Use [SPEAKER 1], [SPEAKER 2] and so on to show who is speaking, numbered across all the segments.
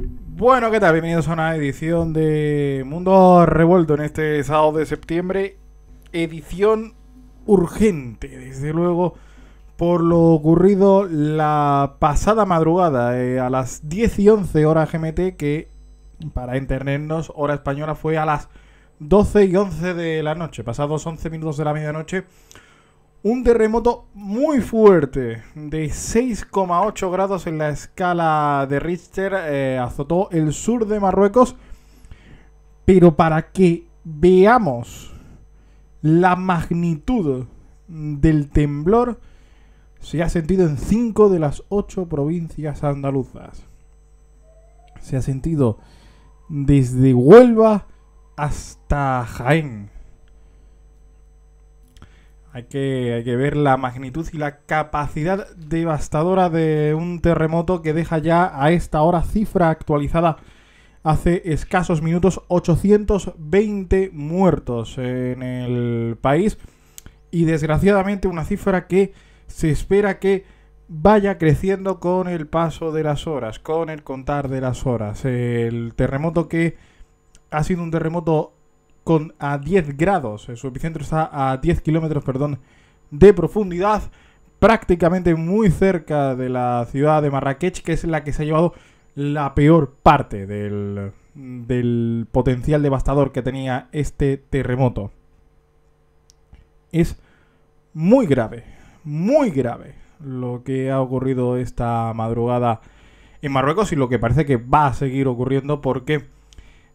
[SPEAKER 1] Bueno, ¿qué tal? Bienvenidos a una edición de Mundo Revuelto en este sábado de septiembre. Edición urgente, desde luego, por lo ocurrido la pasada madrugada, eh, a las 10 y 11 horas GMT, que para entendernos, hora española fue a las 12 y 11 de la noche, pasados 11 minutos de la medianoche un terremoto muy fuerte de 6,8 grados en la escala de Richter eh, azotó el sur de Marruecos. Pero para que veamos la magnitud del temblor, se ha sentido en 5 de las 8 provincias andaluzas. Se ha sentido desde Huelva hasta Jaén. Hay que, ver la magnitud y la capacidad devastadora de un terremoto que deja ya a esta hora cifra actualizada hace escasos minutos 820 muertos en el país y desgraciadamente una cifra que se espera que vaya creciendo con el paso de las horas, con el contar de las horas. El terremoto que ha sido un terremoto con, a 10 grados. Eh, su epicentro está a 10 kilómetros perdón, de profundidad, prácticamente muy cerca de la ciudad de Marrakech, que es la que se ha llevado la peor parte del, del potencial devastador que tenía este terremoto. Es muy grave, muy grave lo que ha ocurrido esta madrugada en Marruecos y lo que parece que va a seguir ocurriendo porque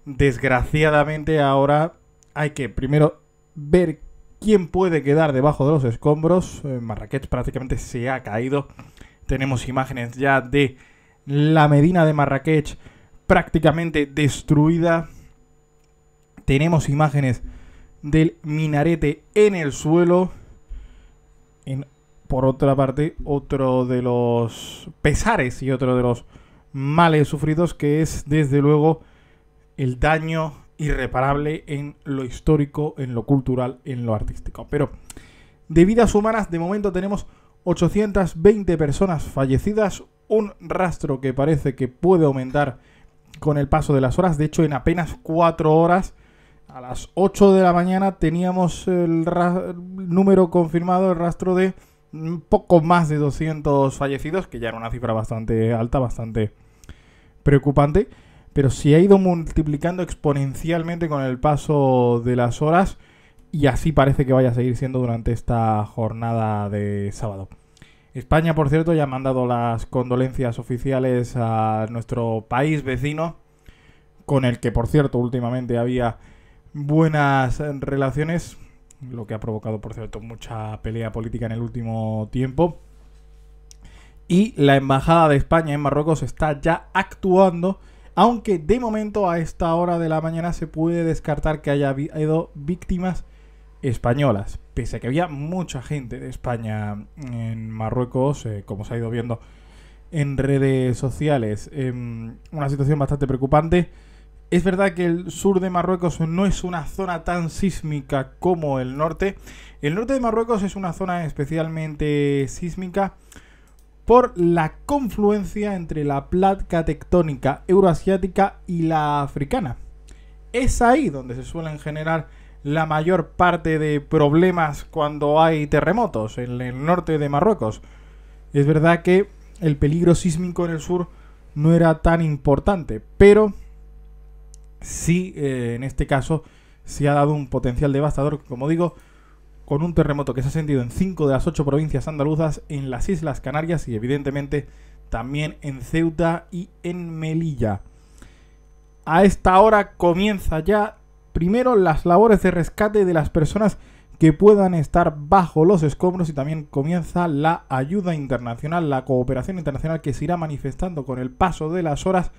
[SPEAKER 1] desgraciadamente ahora hay que primero ver quién puede quedar debajo de los escombros. Eh, Marrakech prácticamente se ha caído. Tenemos imágenes ya de la Medina de Marrakech prácticamente destruida. Tenemos imágenes del minarete en el suelo. por otra parte, otro de los pesares y otro de los males sufridos que es desde luego el daño irreparable en lo histórico, en lo cultural, en lo artístico. Pero de vidas humanas, de momento tenemos 820 personas fallecidas, un rastro que parece que puede aumentar con el paso de las horas. De hecho, en apenas 4 horas, a las 8 de la mañana, teníamos el, número confirmado, el rastro de poco más de 200 fallecidos, que ya era una cifra bastante alta, bastante preocupante pero se ha ido multiplicando exponencialmente con el paso de las horas y así parece que vaya a seguir siendo durante esta jornada de sábado. España, por cierto, ya ha mandado las condolencias oficiales a nuestro país vecino, con el que, por cierto, últimamente había buenas relaciones, lo que ha provocado, por cierto, mucha pelea política en el último tiempo. Y la Embajada de España en Marruecos está ya actuando aunque de momento a esta hora de la mañana se puede descartar que haya habido víctimas españolas, pese a que había mucha gente de España en Marruecos, eh, como se ha ido viendo en redes sociales, em, una situación bastante preocupante. Es verdad que el sur de Marruecos no es una zona tan sísmica como el norte. El norte de Marruecos es una zona especialmente sísmica por la confluencia entre la placa tectónica euroasiática y la africana. Es ahí donde se suelen generar la mayor parte de problemas cuando hay terremotos en el norte de Marruecos. Es verdad que el peligro sísmico en el sur no era tan importante, pero sí, eh, en este caso, se ha dado un potencial devastador, como digo, con un terremoto que se ha sentido en 5 de las 8 provincias andaluzas, en las Islas Canarias y evidentemente también en Ceuta y en Melilla. A esta hora comienza ya primero las labores de rescate de las personas que puedan estar bajo los escombros y también comienza la ayuda internacional, la cooperación internacional que se irá manifestando con el paso de las horas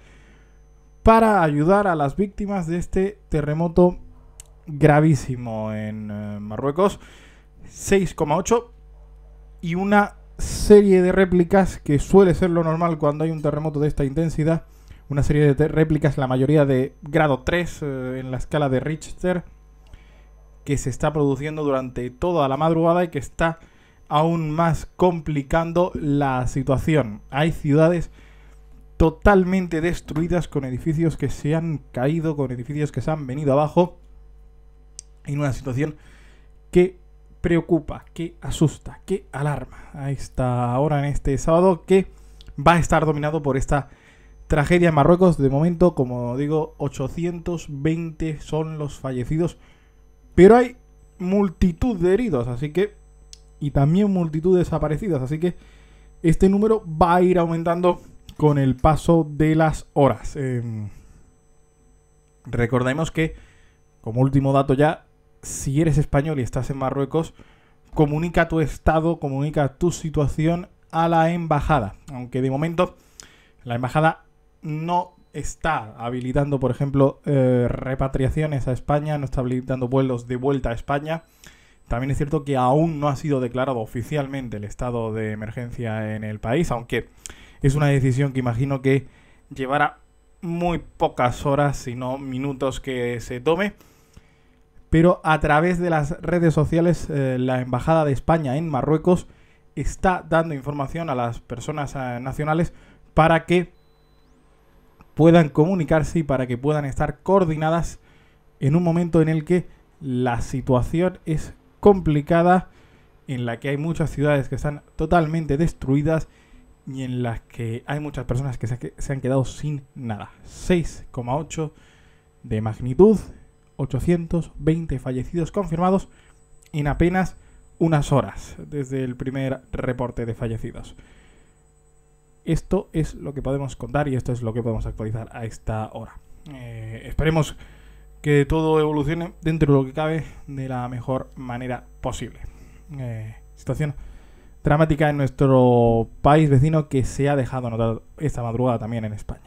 [SPEAKER 1] para ayudar a las víctimas de este terremoto gravísimo en eh, Marruecos, 6,8 y una serie de réplicas que suele ser lo normal cuando hay un terremoto de esta intensidad, una serie de réplicas, la mayoría de grado 3 eh, en la escala de Richter, que se está produciendo durante toda la madrugada y que está aún más complicando la situación. Hay ciudades totalmente destruidas con edificios que se han caído, con edificios que se han venido abajo en una situación que preocupa, que asusta, que alarma a esta hora en este sábado que va a estar dominado por esta tragedia en Marruecos. De momento, como digo, 820 son los fallecidos, pero hay multitud de heridos, así que y también multitud de desaparecidos. así que este número va a ir aumentando con el paso de las horas. Em, recordemos que, como último dato ya, si eres español y estás en Marruecos, comunica tu estado, comunica tu situación a la embajada. Aunque de momento la embajada no está habilitando, por ejemplo, eh, repatriaciones a España, no está habilitando vuelos de vuelta a España. También es cierto que aún no ha sido declarado oficialmente el estado de emergencia en el país, aunque es una decisión que imagino que llevará muy pocas horas, si no minutos que se tome pero a través de las redes sociales eh, la Embajada de España en Marruecos está dando información a las personas eh, nacionales para que puedan comunicarse y para que puedan estar coordinadas en un momento en el que la situación es complicada, en la que hay muchas ciudades que están totalmente destruidas y en las que hay muchas personas que se, han quedado sin nada. 6,8 de magnitud 820 fallecidos confirmados en apenas unas horas desde el primer reporte de fallecidos. Esto es lo que podemos contar y esto es lo que podemos actualizar a esta hora. Eh, esperemos que todo evolucione dentro de lo que cabe de la mejor manera posible. Eh, situación dramática en nuestro país vecino que se ha dejado notar esta madrugada también en España.